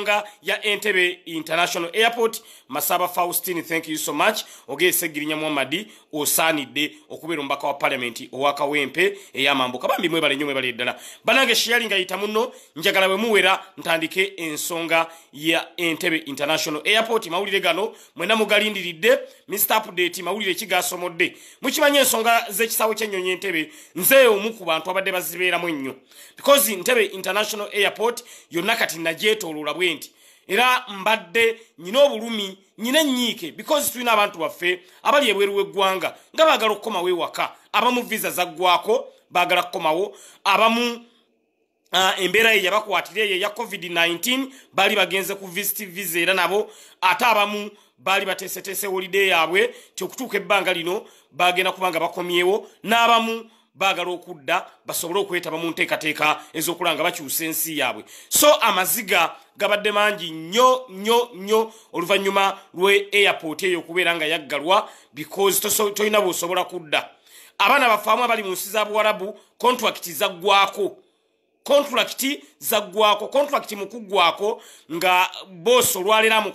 nga ya entebe international airport masaba faustin thank you so much ogesegirinya muhamadi osaanidde okubeera omubaka wa palamenti owakawempe eyamambuka bambi mwebale nyo mwebale eddala banange sheyali nga yita muno njagala bwe muwera ntandike ensonga ya entebe international airport mawulire gano mwena mugalindiridde mr update mawulire kigasomodde mukimanye ensonga z'ekisaawo ky'ennyonyi entebe nzeeyo omu ku bantu abadde bazibeeramu ennyo because ntebe international airport yonna kati nagyetoloola bwe bagambe nti era mbadde nyina obulumi nyina enyiike bikozi tulina abantu baffe abali ebweru w'eggwanga nga baagala okukomawo ewaka abamu visa zaggwako baagala kukomawo abamu embeera ye yabakwatira eyo eya covid-19 baali bagenze ku visit visa era nabo ate abamu baali bateeseteese holiday yaabwe ti okutuuka ebbanga lino baagenda kuba nga bakomyewo n'abamu baagala okudda basobole okwetaba mu nteekateeka ez'okulanga bakyusa ensi yaabwe so amaziga gabadde mangi nnyo nnyo nnyo oluvannyuma lwe airpoot eyo okubeera nga yaggalwa because tolina bw'osobola kudda abaana bafaamu abali mu nsi za buwarabu contracti zaggwako kontulakiti zaggwako kontulakiti mukuggwako nga boosi olwalera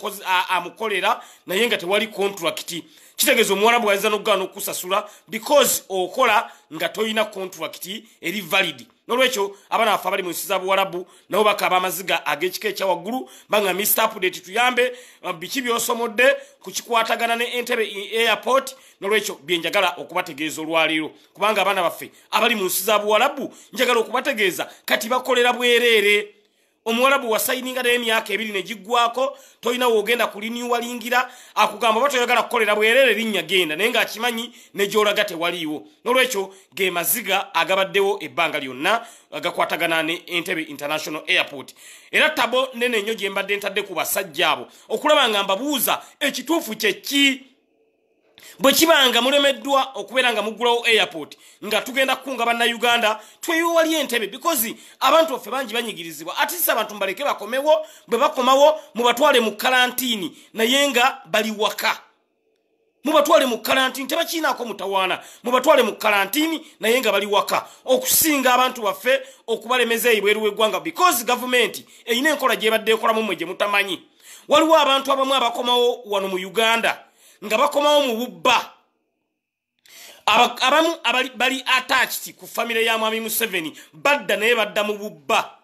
amukolera naye nga tewali kontulakiti kitegeeza omuwala bwayinza nokugaa n'okusasula because okola nga tolina kontulakiti eri validi nolwekyo abaana bafe abali mu nsi za buwalabu nabo bakaba amaziga ag'ekika ekyawaggulu banga mr update tuyambe biki byosomodde ku kikwatagana ne entebe airport nolwekyo byenjagala okubategeeza olwaliro kubanga abaana baffe abali mu nsi za buwalabu njagala okubategeeza kati bakolera bwereere omuwalabu wasayininga naye emyaka ebiri negiggwako tolina weogenda kuliniwalingira akugamba oba toyagala kukolera bwereere linnya genda naye ngaakimanyi negyolaga tewaliiwo nolwekyo ge maziga agabaddewo ebbanga lyonna agakwatagana ne entebe international airport era tabo nene nnyo gye mbadde ntadde ku basajja abo okulaba nga mbabuuza ekituufu kyeki bwe kibanga mulemeddwa okubeera nga muggulawo airport nga tugenda kukunga bannauganda tweyowali entebe because abantu baffe bangi banyigirizibwa atisa abantu mbaleke bakomewo bwe bakomawo mubatwale mu kalantiini naye nga bali waka mubatwale mu kalantiini tebakiinaako mutawaana mubatwale mu kalantiini naye nga bali waka okusinga abantu baffe okubalemeza eibweru weggwanga because gavumenti eyina enkola gyebadde ekolamumwe gye mutamanyi waliwo abantu abamu abakomawo wano mu uganda nga bakomawo mu bubba abamu bali attached ku famire ya mwami museveni badda naye badda mu bubba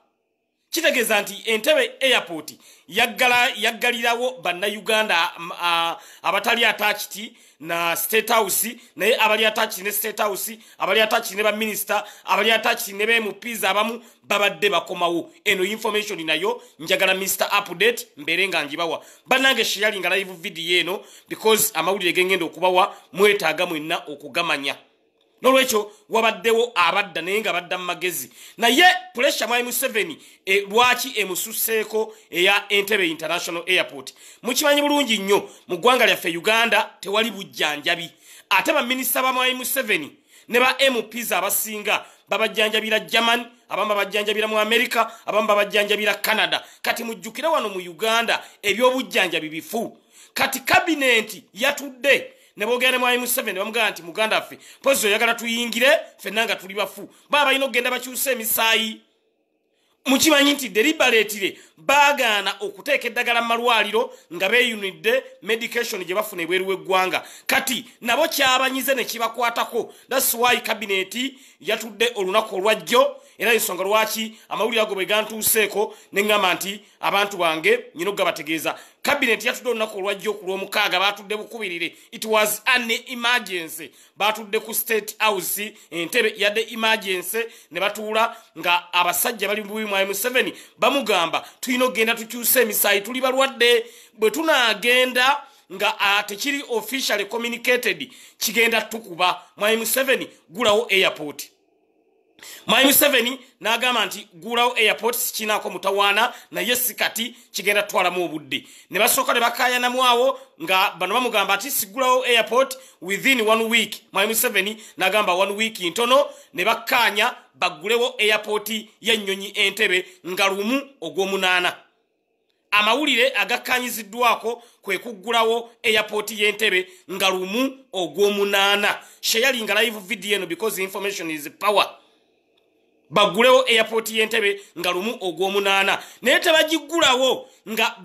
kitegeeza nti entebe airport yaggala yaggalirawo bannayuganda mm, abatali atachiti na state house naye abali atachiti ne state house abali atachiti ne baminisita abali atachiti ne bemupiiza abamu babadde bakomawo eno information nayo njagala mr update mbeere nga njibawa bannange sheyalinga live video eno because amawulire gengenda okubawa mwetaaga mwenna okugamanya nolwekyo wabaddewo abadda naye nga badda mu magezi naye puresha mwai museveni e, lwaki emususeeko eya entebe international airport mukimanyi bulungi nnyo mu ggwanga lyaffe uganda tewali bujjanjabi ate baminisita ba mwai museveni ne ba mps abasinga babajjanjabira german abamu babajjanjabira mu amerika abamu babajjanjabira canada kati mujjukire wano mu uganda ebyobujjanjabi bifu kati kabineti yatudde ne bogera ne mwami museveni ne bamugamba nti muganda ffe mpozi oyagala tuyingire ffenna nga tuli bafu baba balina okugenda bakyusa emisaayi mukimanyi nti deliberatire baagaana okuteeka eddagala mu malwaliro nga beeyunidde medication gye bafuna ebweru w'eggwanga kati nabo kyabanyize ne kibakwatako thats why kabineeti yatudde olunaku olwajjo era ensonga lwaki amawulire ago bwe gantuuseeko neŋŋamba nti abantu bange nyina okgabategeeza kabineti yatudde olunaku olwajja okulwomukaaga batudde bukubirire it was an emergency batudde ku state house entebe yadde emergency ne batuula nga abasajja bali mubimwaimu 7 bamugamba tulina okgenda tukyusa emisaayi tuli balwadde bwe tunaagenda nga ah, tekiri officially communicated kigenda tukuba mwaimu 7 gulawo airport mayi museveni n'agamba nti gulawo airport sikinaako mutawaana naye sikati kigenda tutwalamu obudde ne basooka ne bakayanamu awo nga bano bamugamba ati sigulawo airport within one week mayi museveni n'agamba one week ntono ne bakkaanya bagulewo airport y'ennyonyi entebe nga lumu ogw'omunaana amawulire agakkanyiziddwako kwe kuggulawo airport y'entebe nga lumu ogw'omunaana sheyalinga live video eno because information is power bagulewo airport y'entebe nga lumu ogw'omunaana naye tebagiggulawo nga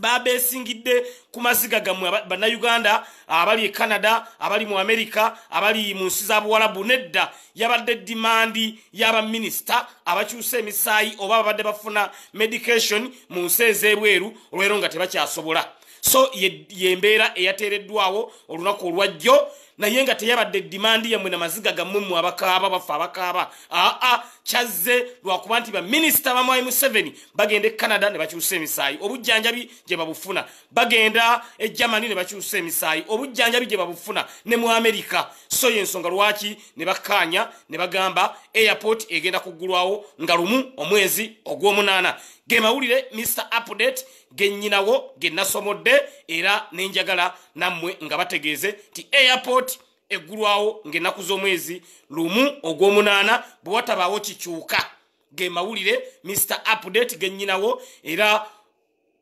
babesingidde ba, ku maziga gammwe bannayuganda abali e canada abali mu amerika abali mu nsi z'abuwalabu nedda yabadde dimandi y'abaminisita abakyusa emisaayi oba babadde bafuna medication mu nsi ez'ebweru olwero nga tebakyasobola so yembeera ye eyateereddwawo olunaku olwajjo naye nga teyabadde edimandi yammwe namaziga gammwemmwe abakaaba baffe abakaaba aa kyazze lwakuba nti baminisita bamwai museven bagenda e canada ne bakyusa emisaayi obujjanjabi gye babufuna bagenda e germany ne bakyusa emisaayi obujjanjabi gye babufuna ne mu amerika so yensonga lwaki ne bakaanya ne bagamba airport egenda kuggulwawo nga lumu omwezi ogw'omunaana ge mawulire mr update genyinawo genasomodde era nenjagala nammwe nga bategeeze nti airport eggulwawo ngaennaku z'omwezi lumu ogw'omunaana bwe watabaawo kikyuka ge mawulire mr update genyinawo era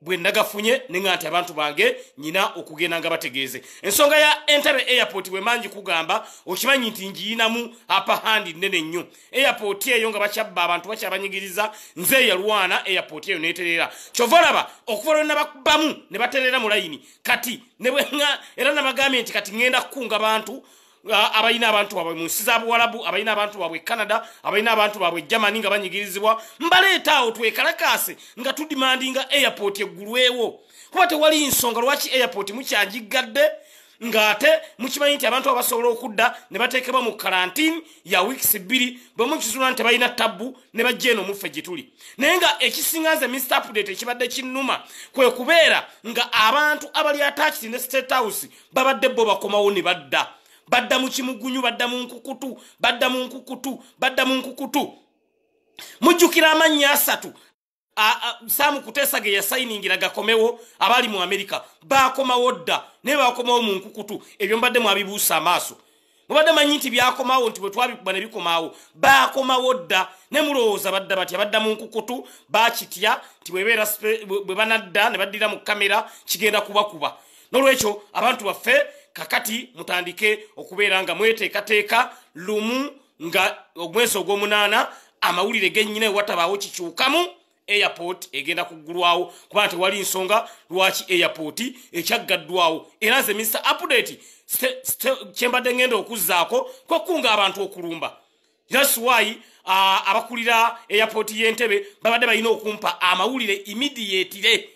bwe nagafunye neŋanti abantu bange nyina okugenda nga bategeeze ensonga ya entebe airpot bwe mangi kugamba okimanyi nti ngiyinamu apahandi nene nnyo airpot eyo nga bakyabba abantu bakyabanyigiriza nze yalwana airpot eyo neeterera kyova olaba okuva lwenabakubamu ne baterera mu layini kati nebwea era nabagambye nti kati ŋenda kukunga bantu abalina abantu baabwe mu nsi zabuwalabu abalina abantu baabwe e canada abalina abantu baabwe e germany nga banyigirizibwa mbaleeta awo twekalakaase nga tudimandinga airpoti eggulwewo kuba tewali nsonga lwaki airpoti mukyanjiggadde ngaate mukimanyi nti abantu abasobola okudda ne bateekebwa mu kalantini ya wiks bbiri bwe mukizula nti balina tabbu ne bajja eno muffe gye tuli naye nga ekisinga nze mist update ekibadde kinnuma kwe kubeera nga abantu abali attachedne state house babadde bo bakomawo ne badda badda mu kimugunyu badda mu nkukutu badda mu nkukutu badda mu nkukutu mujjukira amannya asatu saamu kuteesa ge yasayiningira gakomewo abaali mu amerika baakomawo dda naye baakomawo mu nkukutu ebyo mbadde mu abibuusa amaaso mubadde manyi nti byakomawo nti bwe twabikuba ne bikomawo baakomawo dda ne mulowooza badda batya badda mu nkukutu baakitya nti bwebanadda ne baddira mu kamera kigenda kubakuba n'olwekyo abantu baffe kakati mutandike okubeera nga mweteekateeka lumu nga omwezi ogw'omunaana amawulire gennyina ewatabaawo kikyukamu airpot egenda kuggulwawo kubanga tewali nsonga lwaki airpot ekyaggaddwawo era nze minisita apdate kyembadde ngenda okuzzaako kwekunga abantu okulumba naswayi ah, abakulira airpot y'entebe babadde balina okumpa amawulire imidiyetire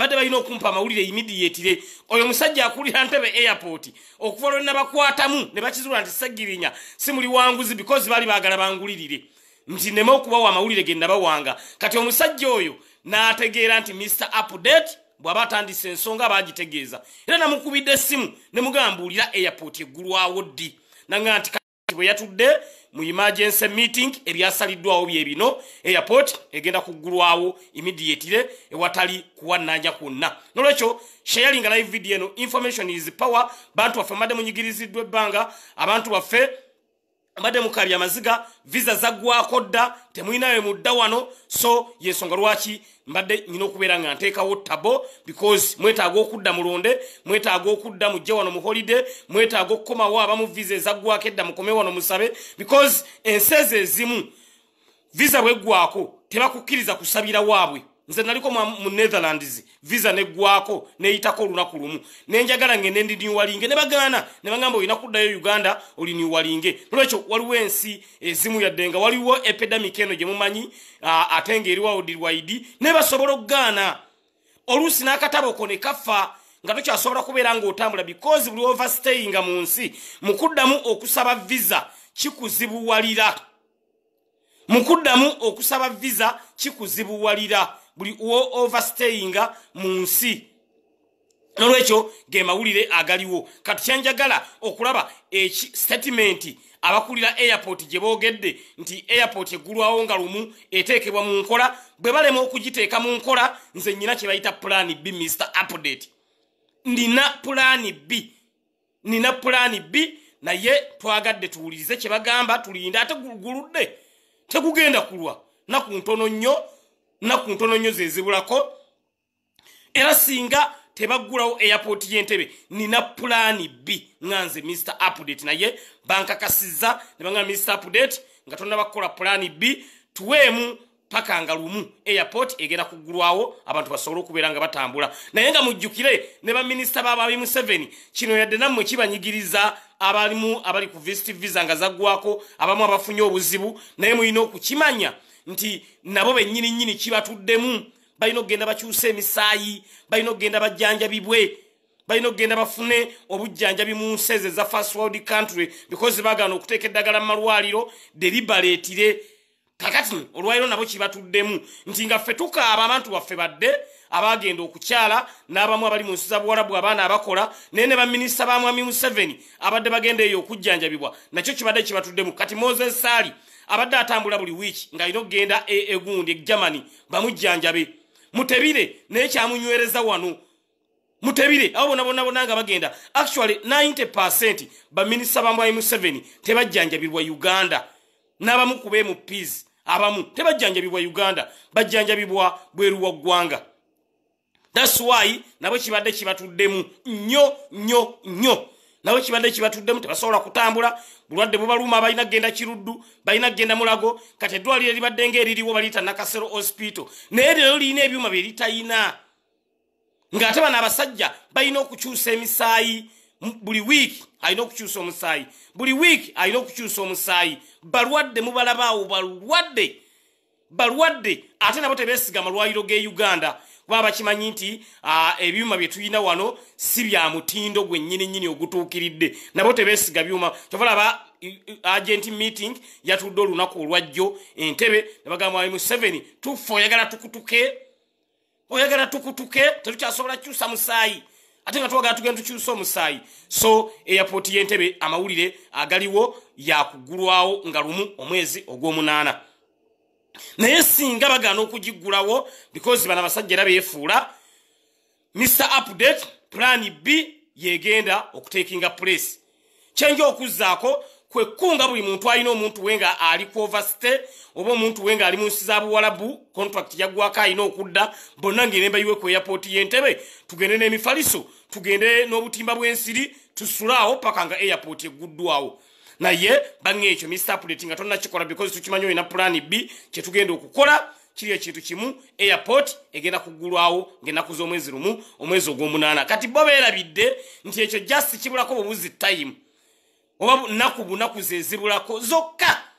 badde balina okumpa amawulire imidiyetire oyo musajja akulira ntebe airport okuva lwenabakwatamu ne bakizula nti sagirinya si muli wanguzi because baali baagala bangulirire nti neme okubawa amawulire ge nabawanga kati omusajja oyo n'ategeera nti mr update bw'aba atandisa ensonga baagitegeeza era namukubidde essimu ne mugambuulira airport eggulwawo ddi naga nti bwe yatudde mu emergency meeting ebyasaliddwawo byebino airport egenda kuggulwawo immediatele ewatali kuwananja kwonna nolwekyo sharing live video eno information is power bantu baffe mbadde munyigiriziddwa ebbanga abantu baffe mbadde mukaabya amaziga visa zaggwako dda temulinawe mudda wano so yensonga lwaki mbadde nyina okubeera nga nteekawo tabo because mwetaaga okudda mulonde mwetaaga okudda mujje wano muholiday mwetaaga okukomawo abamu visa ezaggwako edda mukome wano musabe because ensi ezo ezimu visa bweggwako tebakukkiriza kusabira waabwe nze naliko mu netherlands visa neggwako neyitako olunaku lumu nenjagala nge nendi niwalinge nebagaana nebagamba olina kuddayo uganda oli niwalinge nolwekyo waliwo ensi ezimu yadde nga waliwo epidemic eno gyemumanyi ah, ate nga eri waodirwaidi nebasobola okugaana oluusi n'akatabo ko nekafa nga tokyasobola kubeera ngaotambula because buli overstayinga mu nsi mu kuddamu okusaba visa kikuzibuwalira mu kuddamu okusaba visa kikuzibuwalira buli overstayinga mu nsi nolwekyo ge mawulire agaliwo kati kyenjagala okulaba eki statimenti abakulira airpot gye boogedde nti airpot eggulwawo nga lumu eteekebwa mu nkola bwe balema okugiteeka mu nkola nze nyina kye bayita pulani b mr update nina pulani b nina pulani b naye twagadde tuwulirize kye bagamba tulinde ate guludde tegugenda kulwa naku ntono nnyo naku ntono nnyo zezibulako era singa tebaggulawo airpoti y'entebe nina pulani b nga nze mr update naye bankakasizza ne banga mr update nga tonna bakukola pulani b tuweemu paka nga lumu airpoti egenda kuggulwawo abantu basobole okubeera nga batambula naye nga mujjukire ne baminisita baabaabimu 7 kino yadde nammwe kibanyigiriza abalimu abali ku visit visa nga zaggwako abamu abafunye obuzibu naye muyina okukimanya nti nabo bennyini nyini kibatuddemu balina okgenda bakyusa emisaayi balina okgenda bajjanjabibwe balina okgenda bafune obujjanjabi mu nsi ezo eza first world country because bagana okuteeka eddagala mu malwaliro delibaletire kakati olwaliro nabo kibatuddemu nti nga ffe tukaaba abantu baffe badde abagenda okukyala n'abamu abali mu nsi za buwalabu abaana abakola naye ne baminisita ba mwami museveni abadde bagenda eyo okujjanjabibwa nakyo kibadde kibatuddemu kati moses saali abadde atambula buli wiiki ngaalina okugenda egundi e egermany bamujjanjabe mutebire naye kyamunywereza wano mutebire abo bona bona bona nga bagenda actually 90 percent baminisita bamu m7 tebajjanjabirwa uganda n'abamu ku bmps abamu tebajjanjabibwa uganda bajjanjabibwa bweruwa ggwanga that's why nabo kibadde kibatuddemu nnyo nnyo nnyo nabo kibadde kibatuddemu tebasobola kutambula bulwadde bubaluuma balina kgenda kiruddu balina kgenda mulago kati eddwaliro eribadde ngaeririwo baliyita nakasero hospital naye lero lirina ebyuma bye litayina ng'ate bano abasajja balina okukyusa emisaayi buli wiiki alina okukyusa omusaayi buli wiiki alina okukyusa omusaayi balwadde mubalabaawo balwadde balwadde ate nabo tebeesigama lwaliro g'e uganda baba bakimanyi nti ah, ebyuma byetulina wano si bya mutindo gwenyini nyini ogutuukiridde nabo tebeesiga byuma kyovalaba agent meeting yatudde olunaku olwajjo entebe nebagamba mu 7 tf oyagala tukutuke oyagala tukutuke tetukyasobola kukyusa musaayi ate nga twagala tugenda tukyusa omusaayi so airpoti yentebe amawulire agaliwo yakugulwawo nga lumu omwezi ogw'omunaana naye singa bagaana okugiggulawo because bana basajja era beefuula mr update plan b yegenda okutekinga place kyenja okuzzaako kwekkunga buli muntu alina omuntu we nga ali kovasite oba omuntu we nga ali mu nsi za buwalabu contract yaggwako alina okudda bonna ngaenemba yiwe ku airpoort y'entebe tugende n'emifaliso tugende n'obutimba bw'ensiri tusulaawo paka nga airpoort egguddwawo naye bange ekyo misapuleti nga tonakikola because tukimanyi olina pulani b kyetugenda okukola kiri ekintu kimu airport egenda kugulwawo ngaenaku z'omwezi lumu omwezi ogw'omunaana kati bo beerabidde nti ekyo jasi kibulako bubuzi time oba nnaku bunaku zezirulako zokka